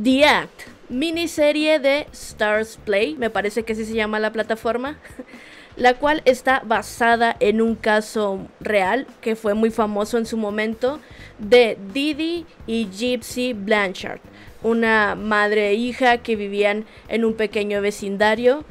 The Act, miniserie de Stars Play, me parece que así se llama la plataforma, la cual está basada en un caso real que fue muy famoso en su momento de Didi y Gypsy Blanchard, una madre e hija que vivían en un pequeño vecindario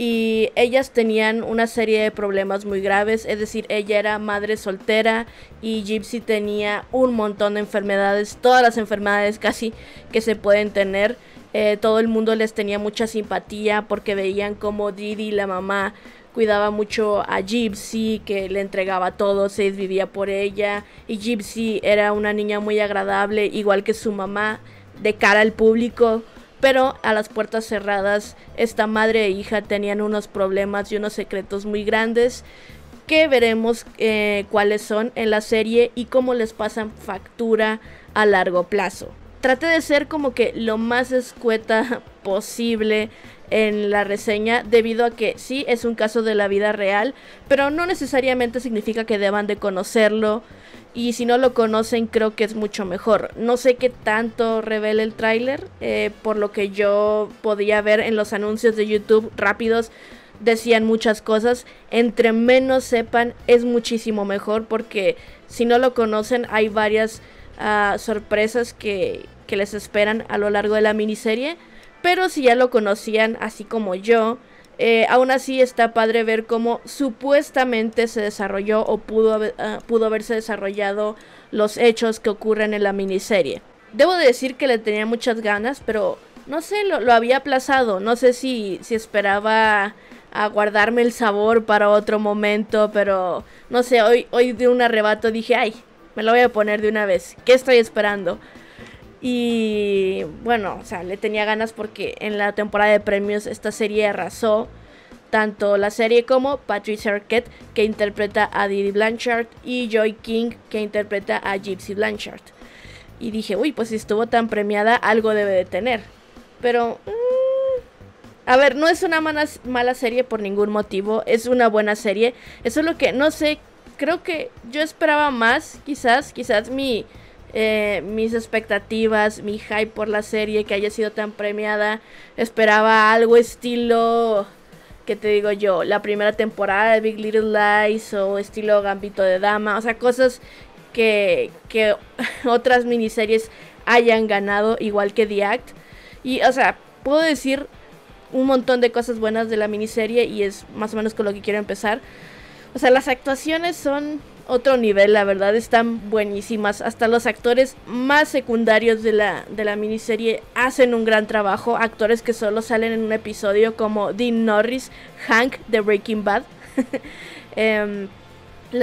y ellas tenían una serie de problemas muy graves, es decir, ella era madre soltera y Gypsy tenía un montón de enfermedades, todas las enfermedades casi que se pueden tener. Eh, todo el mundo les tenía mucha simpatía porque veían como Didi, la mamá, cuidaba mucho a Gypsy, que le entregaba todo, se vivía por ella. Y Gypsy era una niña muy agradable, igual que su mamá, de cara al público pero a las puertas cerradas esta madre e hija tenían unos problemas y unos secretos muy grandes que veremos eh, cuáles son en la serie y cómo les pasan factura a largo plazo. Traté de ser como que lo más escueta posible en la reseña debido a que sí es un caso de la vida real, pero no necesariamente significa que deban de conocerlo y si no lo conocen, creo que es mucho mejor. No sé qué tanto revela el tráiler, eh, por lo que yo podía ver en los anuncios de YouTube rápidos, decían muchas cosas. Entre menos sepan, es muchísimo mejor, porque si no lo conocen, hay varias ah, sorpresas que, que les esperan a lo largo de la miniserie. Pero si ya lo conocían, así como yo, eh, aún así está padre ver cómo supuestamente se desarrolló o pudo, ah, pudo haberse desarrollado los hechos que ocurren en la miniserie. Debo decir que le tenía muchas ganas, pero no sé, lo, había aplazado. No sé si, si esperaba a guardarme el sabor para otro momento, pero no sé, hoy, hoy de un arrebato dije, ay, me lo voy a poner de una vez. ¿Qué estoy esperando? Y bueno, o sea, le tenía ganas porque en la temporada de premios esta serie arrasó tanto la serie como Patrice Arquette, que interpreta a Didi Blanchard, y Joy King, que interpreta a Gypsy Blanchard. Y dije, uy, pues si estuvo tan premiada, algo debe de tener. Pero... Mm, a ver, no es una mala, mala serie por ningún motivo, es una buena serie. Eso es lo que no sé, creo que yo esperaba más, quizás, quizás mi eh, mis expectativas, mi hype por la serie que haya sido tan premiada. Esperaba algo estilo, que te digo yo, la primera temporada de Big Little Lies o estilo Gambito de Dama, o sea, cosas que, que otras miniseries hayan ganado, igual que The Act. Y, o sea, puedo decir un montón de cosas buenas de la miniserie y es más o menos con lo que quiero empezar. O sea, las actuaciones son otro nivel, la verdad, están buenísimas. Hasta los actores más secundarios de la, de la miniserie hacen un gran trabajo. Actores que solo salen en un episodio como Dean Norris, Hank de Breaking Bad. Em,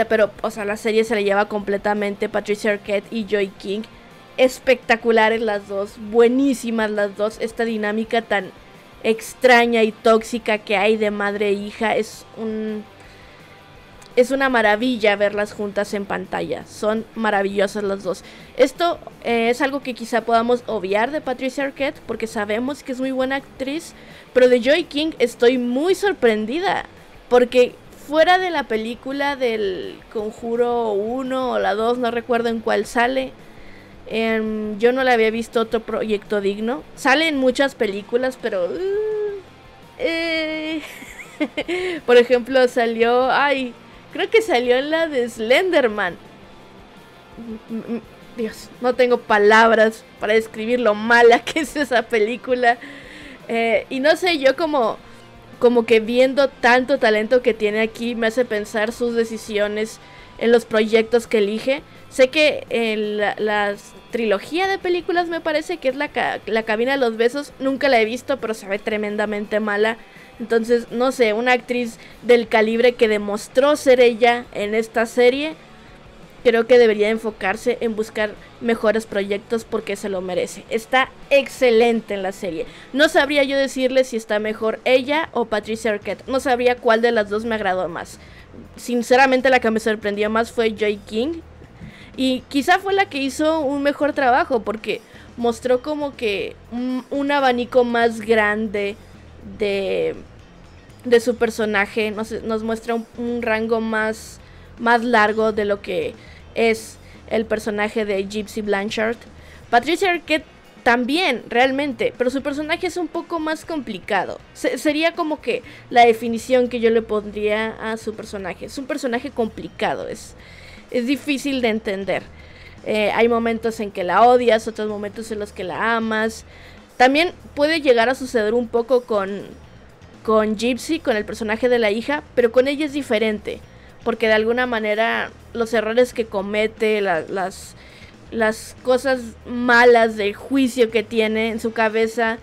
pero, o sea, la serie se la lleva completamente Patricia Arquette y Joy King. Espectaculares las dos, buenísimas las dos. Esta dinámica tan extraña y tóxica que hay de madre e hija es un es una maravilla verlas juntas en pantalla. Son maravillosas las dos. Esto eh, es algo que quizá podamos obviar de Patricia Arquette porque sabemos que es muy buena actriz, pero de Joy King estoy muy sorprendida porque fuera de la película del Conjuro 1 o la 2, no recuerdo en cuál sale. Em, yo no la había visto otro proyecto digno. Sale en muchas películas, pero... Uh, eh, por ejemplo, salió... ¡Ay! Creo que salió en la de Slenderman. Dios, no tengo palabras para describir lo mala que es esa película. Eh, y no sé, yo como, como que viendo tanto talento que tiene aquí, me hace pensar sus decisiones en los proyectos que elige. Sé que en eh, la, trilogía de películas me parece que es la, la cabina de los besos. Nunca la he visto, pero se ve tremendamente mala. Entonces, no sé, una actriz del calibre que demostró ser ella en esta serie, creo que debería enfocarse en buscar mejores proyectos porque se lo merece. Está excelente en la serie. No sabría yo decirle si está mejor ella o Patricia Arquette. No sabría cuál de las dos me agradó más. Sinceramente, la que me sorprendió más fue Joy King. Y quizá fue la que hizo un mejor trabajo porque mostró como que un, un abanico más grande de, su personaje, nos, nos muestra un, rango más, más largo de lo que es el personaje de Gypsy Blanchard. Patricia Arquette también, realmente, pero su personaje es un poco más complicado. sería como que la definición que yo le pondría a su personaje. Es un personaje complicado, es, es difícil de entender. Eh, hay momentos en que la odias, otros momentos en los que la amas. También puede llegar a suceder un poco con, con Gypsy, con el personaje de la hija, pero con ella es diferente, porque de alguna manera los errores que comete, las, las cosas malas de juicio que tiene en su cabeza,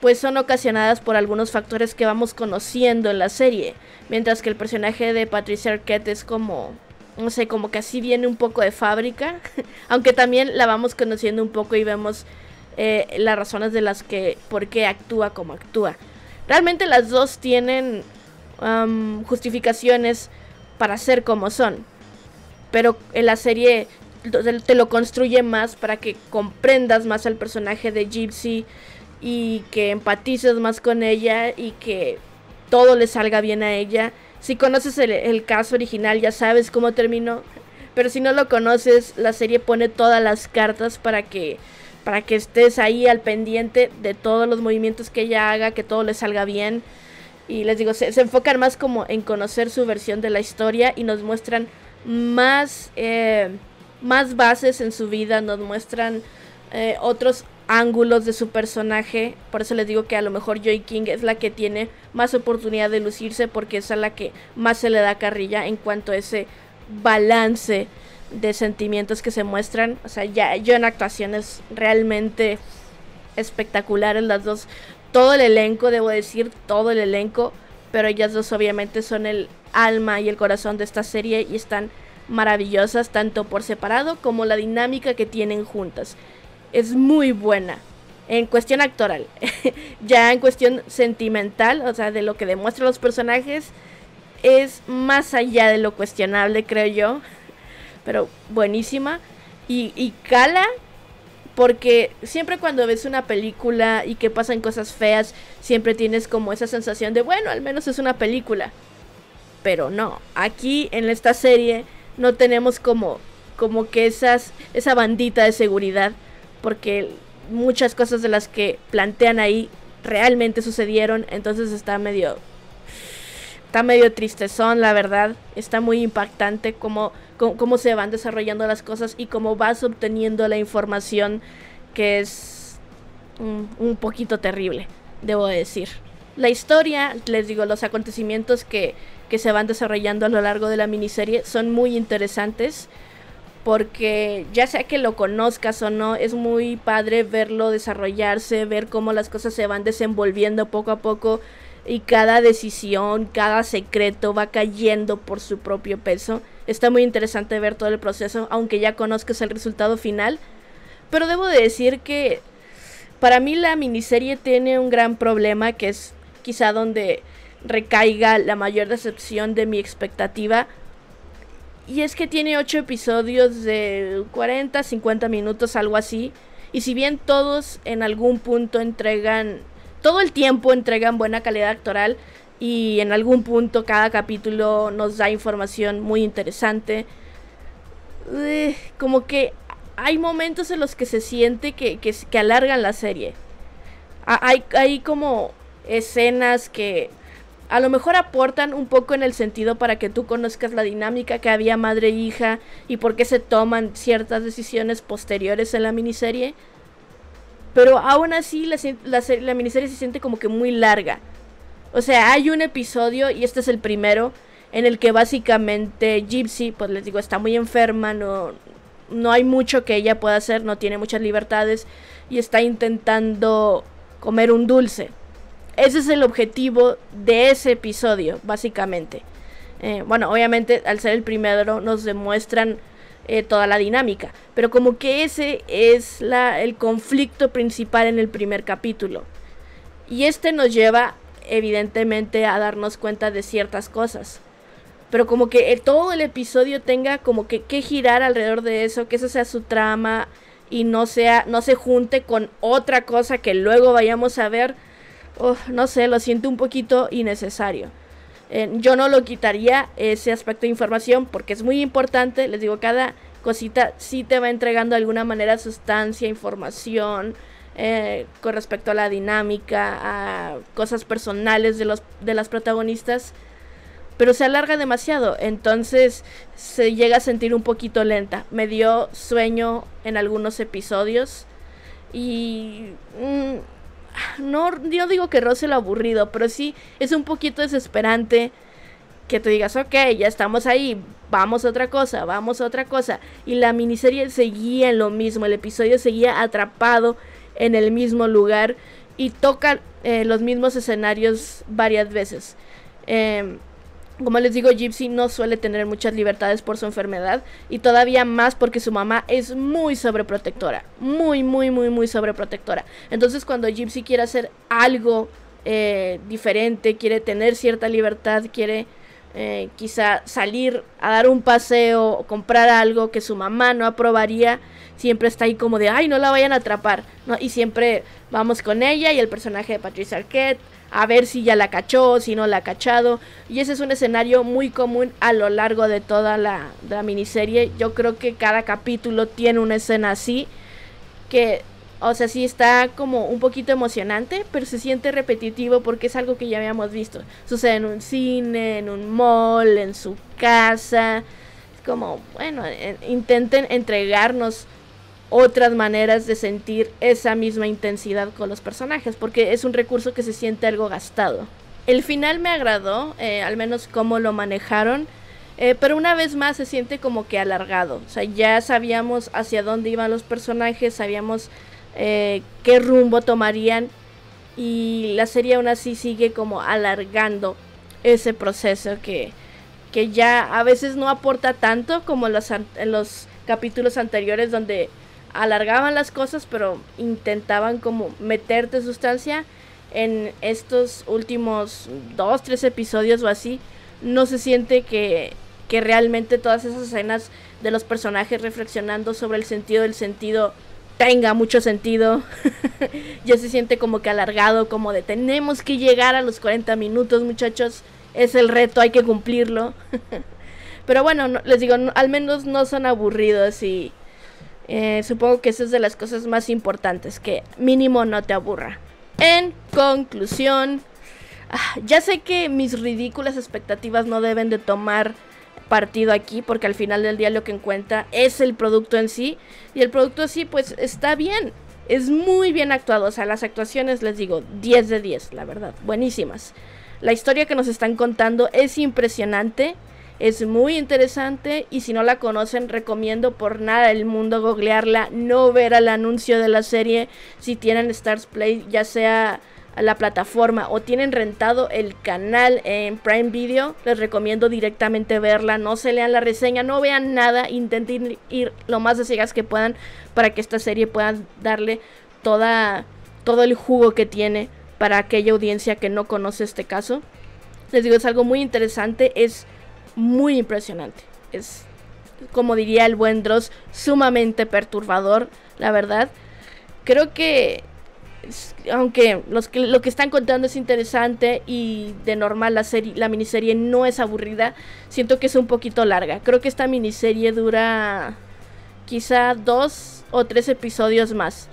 pues son ocasionadas por algunos factores que vamos conociendo en la serie, mientras que el personaje de Patricia Arquette es como no sé, como que así viene un poco de fábrica, aunque también la vamos conociendo un poco y vemos eh, las razones de las que, por qué actúa como actúa. Realmente las dos tienen um, justificaciones para ser como son, pero la serie te lo construye más para que comprendas más al personaje de Gypsy y que empatices más con ella y que todo le salga bien a ella. Si conoces el, caso original ya sabes cómo terminó, pero si no lo conoces, la serie pone todas las cartas para que para que estés ahí al pendiente de todos los movimientos que ella haga, que todo le salga bien. Y les digo, se, se enfocan más como en conocer su versión de la historia y nos muestran más, eh, más bases en su vida, nos muestran eh, otros ángulos de su personaje. Por eso les digo que a lo mejor Joy King es la que tiene más oportunidad de lucirse porque es a la que más se le da carrilla en cuanto a ese balance de sentimientos que se muestran. O sea, ya yo en actuaciones realmente espectaculares las dos. Todo el elenco, debo decir, todo el elenco. Pero ellas dos obviamente son el alma y el corazón de esta serie y están maravillosas tanto por separado como la dinámica que tienen juntas. Es muy buena. En cuestión actoral, ya en cuestión sentimental, o sea, de lo que demuestran los personajes, es más allá de lo cuestionable, creo yo pero buenísima. Y, y cala porque siempre cuando ves una película y que pasan cosas feas, siempre tienes como esa sensación de, bueno, al menos es una película. Pero no, aquí en esta serie no tenemos como, como que esas, esa bandita de seguridad, porque muchas cosas de las que plantean ahí realmente sucedieron, entonces está medio... Está medio tristezón, la verdad. Está muy impactante como cómo se van desarrollando las cosas y cómo vas obteniendo la información que es un, poquito terrible, debo decir. La historia, les digo, los acontecimientos que, que se van desarrollando a lo largo de la miniserie son muy interesantes porque ya sea que lo conozcas o no, es muy padre verlo desarrollarse, ver cómo las cosas se van desenvolviendo poco a poco y cada decisión, cada secreto va cayendo por su propio peso Está muy interesante ver todo el proceso, aunque ya conozcas el resultado final. Pero debo de decir que para mí la miniserie tiene un gran problema, que es quizá donde recaiga la mayor decepción de mi expectativa. Y es que tiene 8 episodios de 40, 50 minutos, algo así. Y si bien todos en algún punto entregan, todo el tiempo entregan buena calidad actoral, y en algún punto cada capítulo nos da información muy interesante. Eh, como que hay momentos en los que se siente que, que, alargan la serie. Ah, hay, como escenas que a lo mejor aportan un poco en el sentido para que tú conozcas la dinámica que había madre e hija y por qué se toman ciertas decisiones posteriores en la miniserie. Pero aún así la miniserie se siente como que muy larga. O sea, hay un episodio, y este es el primero, en el que básicamente Gypsy, pues les digo, está muy enferma, no, no hay mucho que ella pueda hacer, no tiene muchas libertades, y está intentando comer un dulce. Ese es el objetivo de ese episodio, básicamente. Eh, bueno, obviamente al ser el primero nos demuestran eh, toda la dinámica, pero como que ese es la, el conflicto principal en el primer capítulo. Y este nos lleva evidentemente a darnos cuenta de ciertas cosas. Pero como que eh, todo el episodio tenga como que, que girar alrededor de eso, que eso sea su trama y no sea no se junte con otra cosa que luego vayamos a ver. Oh, no sé, lo siento un poquito innecesario. Eh, yo no lo quitaría ese aspecto de información porque es muy importante. Les digo, cada cosita sí te va entregando de alguna manera sustancia, información eh, con respecto a la dinámica, a cosas personales de, los, de las protagonistas, pero se alarga demasiado, entonces se llega a sentir un poquito lenta. Me dio sueño en algunos episodios y... Mm, no, digo que roce lo aburrido, pero sí es un poquito desesperante que te digas, ok, ya estamos ahí, vamos a otra cosa, vamos a otra cosa. Y la miniserie seguía en lo mismo, el episodio seguía atrapado en el mismo lugar y toca eh, los mismos escenarios varias veces. Em, como les digo, Gypsy no suele tener muchas libertades por su enfermedad y todavía más porque su mamá es muy sobreprotectora, muy, muy, muy, muy sobreprotectora. Entonces cuando Gypsy quiere hacer algo eh, diferente, quiere tener cierta libertad, quiere eh, quizá salir a dar un paseo o comprar algo que su mamá no aprobaría, siempre está ahí como de, ay, no la vayan a atrapar. Y siempre vamos con ella y el personaje de Patricia Arquette a ver si ya la cachó, si no la ha cachado. Y ese es un escenario muy común a lo largo de toda la, la miniserie. Yo creo que cada capítulo tiene una escena así que o sea, sí está como un poquito emocionante, pero se siente repetitivo porque es algo que ya habíamos visto. Sucede en un cine, en un mall, en su casa. Es como, bueno, eh, intenten entregarnos otras maneras de sentir esa misma intensidad con los personajes, porque es un recurso que se siente algo gastado. El final me agradó, eh, al menos cómo lo manejaron. Eh, pero una vez más se siente como que alargado. O sea, ya sabíamos hacia dónde iban los personajes, sabíamos eh, qué rumbo tomarían y la serie aún así sigue como alargando ese proceso que, que ya a veces no aporta tanto como los, en los capítulos anteriores donde alargaban las cosas pero intentaban como meterte sustancia en estos últimos dos, tres episodios o así, no se siente que, que realmente todas esas escenas de los personajes reflexionando sobre el sentido del sentido tenga mucho sentido. ya se siente como que alargado, como de tenemos que llegar a los 40 minutos, muchachos. Es el reto, hay que cumplirlo. Pero bueno, les digo, al menos no son aburridos y eh, supongo que esa es de las cosas más importantes, que mínimo no te aburra. En conclusión, ah, ya sé que mis ridículas expectativas no deben de tomar partido aquí, porque al final del día lo que encuentra es el producto en sí, y el producto así sí pues está bien, es muy bien actuado, o sea, las actuaciones les digo 10 de 10, la verdad, buenísimas. La historia que nos están contando es impresionante, es muy interesante y si no la conocen recomiendo por nada el mundo googlearla, no ver al anuncio de la serie si tienen Stars Play, ya sea la plataforma o tienen rentado el canal en Prime Video, les recomiendo directamente verla, no se lean la reseña, no vean nada, intenten ir lo más de ciegas que puedan para que esta serie pueda darle toda, todo el jugo que tiene para aquella audiencia que no conoce este caso. Les digo, es algo muy interesante, es muy impresionante, es como diría el buen Dross, sumamente perturbador, la verdad. Creo que aunque lo que están contando es interesante y de normal la, miniserie no es aburrida, siento que es un poquito larga. Creo que esta miniserie dura quizá dos o tres episodios más.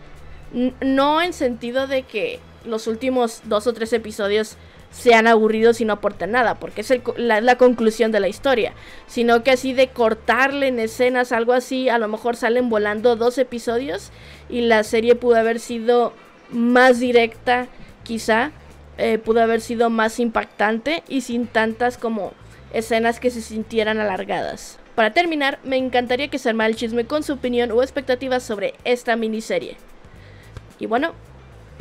no en sentido de que los últimos dos o tres episodios sean aburridos y no aporten nada, porque es la, conclusión de la historia, sino que así de cortarle en escenas, algo así, a lo mejor salen volando dos episodios y la serie pudo haber sido más directa quizá, eh, pudo haber sido más impactante y sin tantas como escenas que se sintieran alargadas. Para terminar, me encantaría que se armara el chisme con su opinión o expectativas sobre esta miniserie. Y bueno,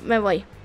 me voy.